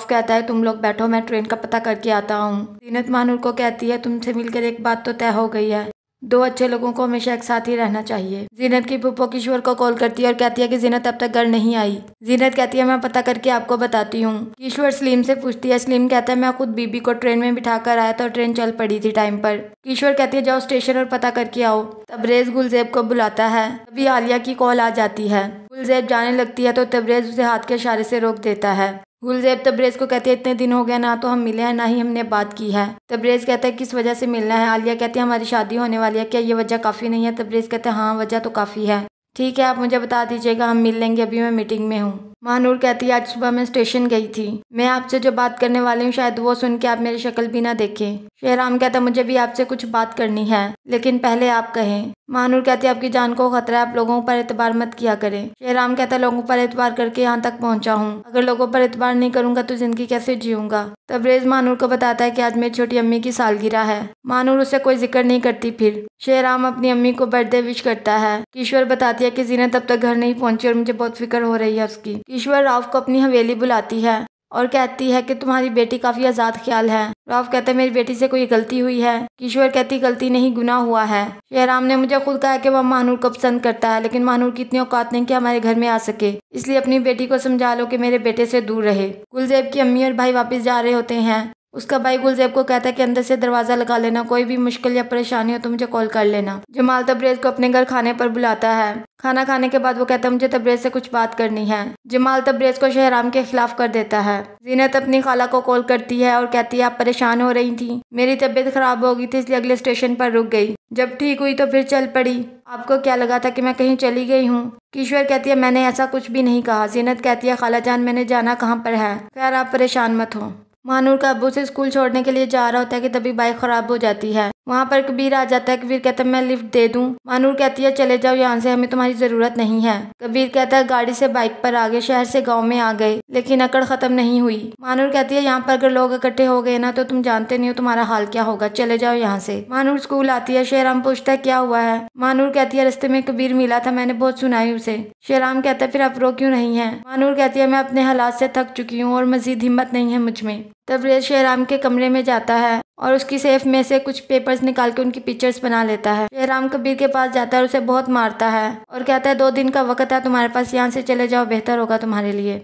rocks कहता है तुम लोग बैठो मैं ट्रेन का पता करके आता हूँ जीनत मानूर को कहती है तुमसे मिलकर एक बात तो तय हो गई है दो अच्छे लोगों को हमेशा एक साथ ही रहना चाहिए जीनत की पुप्पो किशोर को कॉल करती है और कहती है कि जीनत अब तक घर नहीं आई जीनत कहती है मैं पता करके आपको बताती हूँ किशोर स्लीम से पूछती है स्लीम कहता है मैं खुद बीबी को ट्रेन में बिठा कर आया था और ट्रेन चल पड़ी थी टाइम पर किशोर कहती है जाओ स्टेशन और पता करके आओ तबरेज गुलजेब को बुलाता है तभी आलिया की कॉल आ जाती है गुलजेब जाने लगती है तो तबरेज उसे हाथ के इशारे से रोक देता है गुलजेब तब्रेज को कहते हैं इतने दिन हो गया ना तो हम मिले हैं ना ही हमने बात की है तब्रेज कहता है किस वजह से मिलना है आलिया कहती है हमारी शादी होने वाली है क्या ये वजह काफ़ी नहीं है तब्रेज कहते हैं हाँ वजह तो काफ़ी है ठीक है आप मुझे बता दीजिएगा हम मिल लेंगे अभी मैं मीटिंग में हूँ महानूर कहती है आज सुबह मैं स्टेशन गई थी मैं आपसे जो बात करने वाली हूँ शायद वो सुन के आप मेरी शक्ल भी ना देखें शेराम कहता मुझे भी आपसे कुछ बात करनी है लेकिन पहले आप कहें महानूर कहते हैं आपकी जान को खतरा है आप लोगों पर एतबार मत किया करें शेराम कहता है लोगों पर एतबार करके यहाँ तक पहुँचा हूँ अगर लोगों पर एतबार नहीं करूँगा तो जिंदगी कैसे जीऊँगा तबरेज मानूर को बताता है कि आज मेरी छोटी अम्मी की सालगिरह है मानूर उसे कोई जिक्र नहीं करती फिर शेराम अपनी अम्मी को बर्थडे विश करता है किश्वर बताती है कि जीनत तब तक घर नहीं पहुंची और मुझे बहुत फिक्र हो रही है उसकी किश्वर राव को अपनी हवेली बुलाती है और कहती है कि तुम्हारी बेटी काफ़ी आज़ाद ख्याल है राव कहते मेरी बेटी से कोई गलती हुई है किशोर कहती गलती नहीं गुना हुआ है शहराम ने मुझे खुद कहा कि वह महानूर को पसंद करता है लेकिन महानूर की इतनी औकात नहीं कि हमारे घर में आ सके इसलिए अपनी बेटी को समझा लो कि मेरे बेटे से दूर रहे कुलदेव की अम्मी और भाई वापस जा रहे होते हैं उसका भाई गुलजेब को कहता है कि अंदर से दरवाज़ा लगा लेना कोई भी मुश्किल या परेशानी हो तो मुझे कॉल कर लेना जमाल तब्रेज को अपने घर खाने पर बुलाता है खाना खाने के बाद वो कहता है मुझे तब्रेज से कुछ बात करनी है जमाल तब्रेज को शहराम के खिलाफ कर देता है जीनत अपनी खाला को कॉल करती है और कहती है आप परेशान हो रही थी मेरी तबीयत खराब हो गई थी इसलिए अगले स्टेशन पर रुक गई जब ठीक हुई तो फिर चल पड़ी आपको क्या लगा था कि मैं कहीं चली गई हूँ किश्वर कहती है मैंने ऐसा कुछ भी नहीं कहा जीनत कहती है खाला जान मैंने जाना कहाँ पर है खैर आप परेशान मत हो मानूर का अबू से स्कूल छोड़ने के लिए जा रहा होता है कि तभी बाइक ख़राब हो जाती है वहाँ पर कबीर आ जाता है कबीर कहता है मैं लिफ्ट दे दूँ मानूर कहती है चले जाओ यहाँ से हमें तुम्हारी ज़रूरत नहीं है कबीर कहता है गाड़ी से बाइक पर आ गए शहर से गाँव में आ गए लेकिन अकड़ ख़त्म नहीं हुई मानूर कहती है यहाँ पर अगर लोग इकट्ठे हो गए ना तो तुम जानते नहीं हो तुम्हारा हाल क्या होगा चले जाओ यहाँ से मानूर स्कूल आती है शेराम पूछता है क्या हुआ है मानूर कहती है रस्ते में कबीर मिला था मैंने बहुत सुनाई उसे शेराम कहता है फिर आप रो क्यों नहीं है मानूर कहती है मैं अपने हालात से थक चुकी हूँ और मजीद हिम्मत नहीं है मुझ में तब तबरेज़ शेराम के कमरे में जाता है और उसकी सेफ में से कुछ पेपर्स निकाल के उनकी पिक्चर्स बना लेता है शेराम कबीर के पास जाता है और उसे बहुत मारता है और कहता है दो दिन का वक्त है तुम्हारे पास यहाँ से चले जाओ बेहतर होगा तुम्हारे लिए